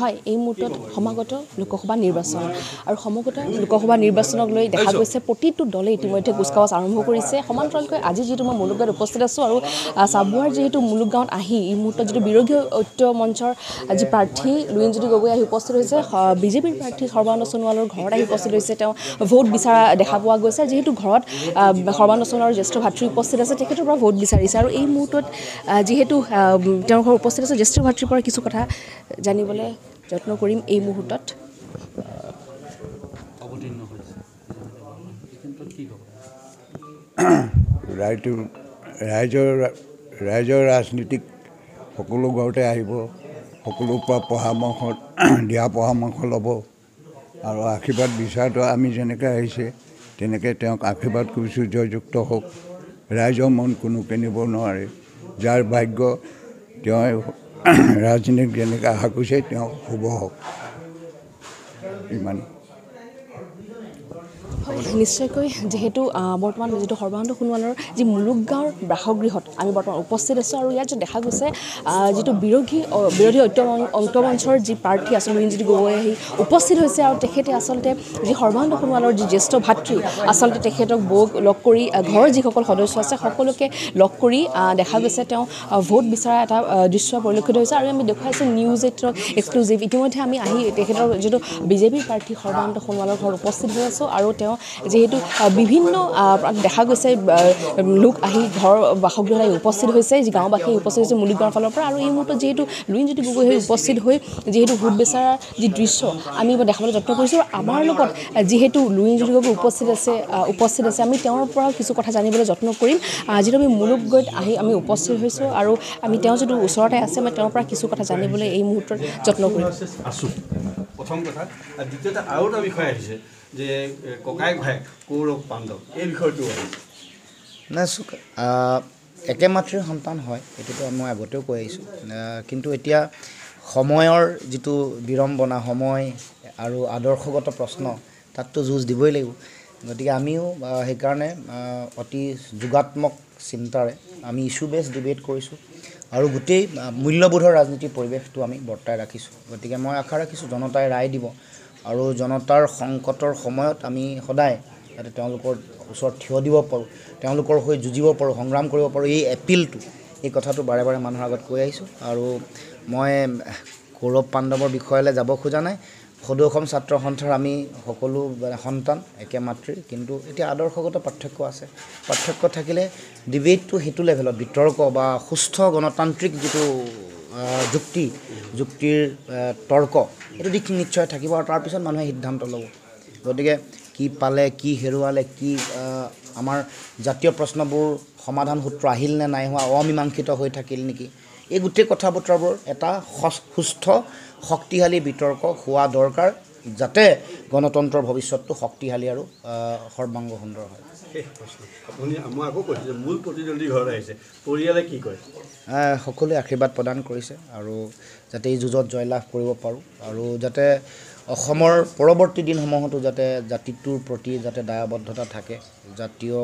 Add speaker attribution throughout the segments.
Speaker 1: হয় এই মুহূৰ্তত সমাগত লোকসভা নিৰ্বাচন আৰু সমগত লোকসভা নিৰ্বাচনক লৈ দেখা গৈছে প্ৰতিটো দলে ইতিমধ্যে কুচকাৱাজ আৰম্ভ কৰিছে সমান্তৰালকৈ আজি যিহেতু মই মুলুকগাঁৱত উপস্থিত আছোঁ আৰু চাবুৱাৰ যিহেতু মুলুকগাঁৱত আহি এই মুহূৰ্তত যিটো বিৰোধী ঐত্য মঞ্চৰ যি প্ৰাৰ্থী লুইনজ্যোতি গগৈ আহি উপস্থিত হৈছে বিজেপিৰ প্ৰাৰ্থী সৰ্বানন্দ সোণোৱালৰ ঘৰত আহি উপস্থিত হৈছে তেওঁ ভোট বিচৰা দেখা পোৱা গৈছে যিহেতু ঘৰত সৰ্বানন্দ সোণোৱালৰ জ্যেষ্ঠ ভাতৃ উপস্থিত আছে তেখেতৰ পৰা ভোট বিচাৰিছে আৰু এই মুহূৰ্তত যিহেতু তেওঁৰ ঘৰ উপস্থিত আছে জ্যেষ্ঠ ভাতৃৰ পৰা কিছু কথা জানিব কৰিবলৈ যত্ন কৰিম এই মুহূৰ্তত
Speaker 2: ৰাইটো ৰাইজৰ ৰাইজৰ ৰাজনীতিক সকলো ঘৰতে আহিব সকলোৰ পৰা পৰামৰ্শ দিয়া পৰামৰ্শ ল'ব আৰু আশীৰ্বাদ বিচাৰটো আমি যেনেকৈ আহিছে তেনেকৈ তেওঁক আশীৰ্বাদ কৰিছোঁ জয়যুক্ত হওক ৰাইজৰ মন কোনো কিনিব নোৱাৰে যাৰ ভাগ্য তেওঁ ৰাজনীতিক যেনেকৈ আশা কৰিছে তেওঁ শুভ হওক ইমান
Speaker 1: নিশ্চয়কৈ যিহেতু বৰ্তমান যিটো সৰ্বানন্দ সোণোৱালৰ যি মুলুক গাঁৱৰ বাসগৃহত আমি বৰ্তমান উপস্থিত আছোঁ আৰু ইয়াত দেখা গৈছে যিটো বিৰোধী বিৰোধী অন্তমঞ্চৰ যি প্ৰাৰ্থী আছিল ৰঞ্জিত গগৈ আহি উপস্থিত হৈছে আৰু তেখেতে আচলতে যি সৰ্বানন্দ সোণোৱালৰ যি জ্যেষ্ঠ ভাতৃ আচলতে তেখেতক বৌক লগ কৰি ঘৰৰ যিসকল সদস্য আছে সকলোকে লগ কৰি দেখা গৈছে তেওঁ ভোট বিচৰা এটা দৃশ্য পৰিলক্ষিত হৈছে আৰু আমি দেখুৱাইছোঁ নিউজ এইট এক্সক্লুজিভ ইতিমধ্যে আমি আহি তেখেতৰ যিটো বিজেপিৰ প্ৰাৰ্থী সৰ্বানন্দ সোণোৱালৰ ঘৰত উপস্থিত হৈ আছোঁ আৰু তেওঁ যিহেতু বিভিন্ন দেখা গৈছে লোক আহি ঘৰ বাসগৃহ আহি উপস্থিত হৈছে যি গাঁওবাসী উপস্থিত হৈছে মুলিগাঁৱৰ ফালৰ পৰা আৰু এই মুহূৰ্তত যিহেতু লুইন গগৈ হৈ উপস্থিত হৈ যিহেতু ভোট বেচাৰ যি দৃশ্য আমি দেখাবলৈ যত্ন কৰিছোঁ আৰু আমাৰ লগত যিহেতু লুইন গগৈ উপস্থিত আছে উপস্থিত আছে আমি তেওঁৰ পৰাও কিছু কথা জানিবলৈ যত্ন কৰিম যিহেতু আমি মুলুকগৈত আহি আমি উপস্থিত হৈছোঁ আৰু আমি তেওঁ যিটো ওচৰতে আছে আমি তেওঁৰ পৰা কিছু কথা জানিবলৈ এই মুহূৰ্তত যত্ন কৰিম প্ৰথম কথা আৰু দ্বিতীয়তে আৰু এটা বিষয় আহিছে যে
Speaker 2: ককায়েক ভায়েক কৌৰৱ পাণ্ডৱ এই বিষয়টোও একে মাতৃৰ সন্তান হয় সেইটোতো মই আগতেও কৈ আহিছোঁ কিন্তু এতিয়া সময়ৰ যিটো বিড়ম্বনা সময় আৰু আদৰ্শগত প্ৰশ্ন তাততো যুঁজ দিবই লাগিব গতিকে আমিও সেইকাৰণে অতি যোগাত্মক চিন্তাৰে আমি ইছ্যু বেছ ডিবেট কৰিছোঁ আৰু গোটেই মূল্যবোধৰ ৰাজনীতিৰ পৰিৱেশটো আমি বৰ্তাই ৰাখিছোঁ গতিকে মই আশা ৰাখিছোঁ জনতাই ৰায় দিব আৰু জনতাৰ সংকটৰ সময়ত আমি সদায় যাতে তেওঁলোকৰ ওচৰত থিয় দিব পাৰোঁ তেওঁলোকৰ হৈ যুঁজিব পাৰোঁ সংগ্ৰাম কৰিব পাৰোঁ এই এপিলটো এই কথাটো বাৰে বাৰে মানুহৰ আগত কৈ আহিছোঁ আৰু মই কৌৰৱ পাণ্ডৱৰ বিষয়লৈ যাব খোজা নাই সদৌ অসম ছাত্ৰ সন্থাৰ আমি সকলো মানে সন্তান একে মাতৃ কিন্তু এতিয়া আদৰ্শগত পাৰ্থক্য আছে পাৰ্থক্য থাকিলে ডিবেটটো সেইটো লেভেলত বিতৰ্ক বা সুস্থ গণতান্ত্ৰিক যিটো যুক্তি যুক্তিৰ তৰ্ক সেইটো দিশ নিশ্চয় থাকিব আৰু তাৰপিছত মানুহে সিদ্ধান্ত ল'ব গতিকে কি পালে কি হেৰুৱালে কি আমাৰ জাতীয় প্ৰশ্নবোৰ সমাধান সূত্ৰ আহিল নে নাই হোৱা অমীমাংসিত হৈ থাকিল নেকি এই গোটেই কথা বতৰাবোৰ এটা সুস্থ শক্তিশালী বিতৰ্ক হোৱা দৰকাৰ যাতে গণতন্ত্ৰৰ ভৱিষ্যতটো শক্তিশালী আৰু সৰ্বাংগ সুন্দৰ হয় সকলোৱে আশীৰ্বাদ প্ৰদান কৰিছে আৰু যাতে এই যুঁজত জয়লাভ কৰিব পাৰোঁ আৰু যাতে অসমৰ পৰৱৰ্তী দিনসমূহতো যাতে জাতিটোৰ প্ৰতি যাতে দায়বদ্ধতা থাকে জাতীয়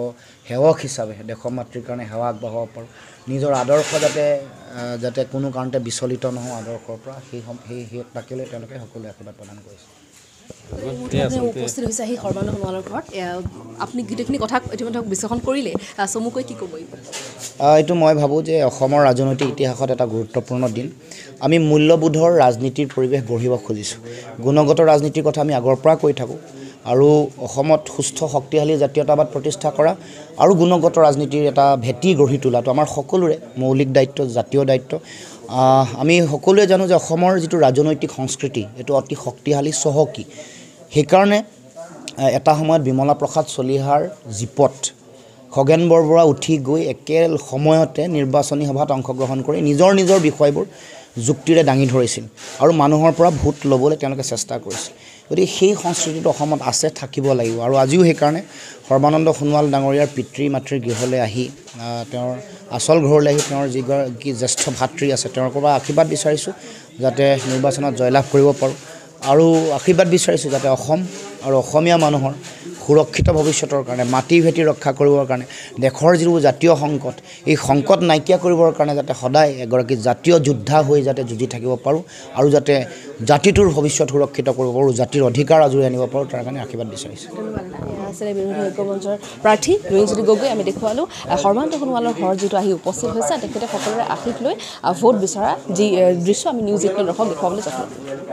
Speaker 2: সেৱক হিচাপে দেশ মাতৃৰ কাৰণে সেৱা আগবঢ়াব পাৰোঁ নিজৰ আদৰ্শ যাতে যাতে কোনো কাৰণতে বিচলিত নহওঁ আদৰ্শৰ পৰা সেই সেই তাকে লৈ তেওঁলোকে সকলোৱে আশীৰ্বাদ প্ৰদান কৰিছে বিশ্লেষণ
Speaker 1: কৰিলে এইটো
Speaker 2: মই ভাবোঁ যে অসমৰ ৰাজনৈতিক ইতিহাসত এটা গুৰুত্বপূৰ্ণ দিন আমি মূল্যবোধৰ ৰাজনীতিৰ পৰিৱেশ গঢ়িব খুজিছোঁ গুণগত ৰাজনীতিৰ কথা আমি আগৰ পৰা কৈ থাকোঁ আৰু অসমত সুস্থ শক্তিশালী জাতীয়তাবাদ প্ৰতিষ্ঠা কৰা আৰু গুণগত ৰাজনীতিৰ এটা ভেটি গঢ়ি তোলাটো আমাৰ সকলোৰে মৌলিক দায়িত্ব জাতীয় দায়িত্ব আমি সকলোৱে জানো যে অসমৰ যিটো ৰাজনৈতিক সংস্কৃতি এইটো অতি শক্তিশালী চহকী সেইকাৰণে এটা সময়ত বিমলা প্ৰসাদ চলিহাৰ জীপত খগেন বৰবৰা উঠি গৈ একে সময়তে নিৰ্বাচনী সভাত অংশগ্ৰহণ কৰি নিজৰ নিজৰ বিষয়বোৰ যুক্তিৰে দাঙি ধৰিছিল আৰু মানুহৰ পৰা ভোট ল'বলৈ তেওঁলোকে চেষ্টা কৰিছিল গতিকে সেই সংস্কৃতিটো অসমত আছে থাকিব লাগিব আৰু আজিও সেইকাৰণে সৰ্বানন্দ সোণোৱাল ডাঙৰীয়াৰ পিতৃ মাতৃ গৃহলৈ আহি তেওঁৰ আচল ঘৰলৈ আহি তেওঁৰ যিগৰাকী জ্যেষ্ঠ ভাতৃ আছে তেওঁৰ পৰা আশীৰ্বাদ বিচাৰিছোঁ যাতে নিৰ্বাচনত জয়লাভ কৰিব পাৰোঁ আৰু আশীৰ্বাদ বিচাৰিছোঁ যাতে অসম আৰু অসমীয়া মানুহৰ সুৰক্ষিত ভৱিষ্যতৰ কাৰণে মাটি ভেটি ৰক্ষা কৰিবৰ কাৰণে দেশৰ যিবোৰ জাতীয় সংকট এই সংকট নাইকিয়া কৰিবৰ কাৰণে যাতে সদায় এগৰাকী জাতীয় যোদ্ধা হৈ যাতে যুঁজি থাকিব পাৰোঁ আৰু যাতে জাতিটোৰ ভৱিষ্যত সুৰক্ষিত কৰিব পাৰোঁ জাতিৰ অধিকাৰ আজৰি আনিব পাৰোঁ তাৰ কাৰণে আশীৰ্বাদ বিচাৰিছোঁ
Speaker 1: আছিলে বিৰোধী ঐক্যমঞ্চৰ প্ৰাৰ্থী ৰুইংজ্যোতি গগৈ আমি দেখুৱালোঁ সৰ্বানন্দ সোণোৱালৰ ঘৰ যিটো
Speaker 2: আহি উপস্থিত হৈছে তেখেতে সকলোৰে আশীষ লৈ ভোট বিচৰা যি দৃশ্য আমি নিউজ এইটিন দেখুৱাবলৈ চাইছোঁ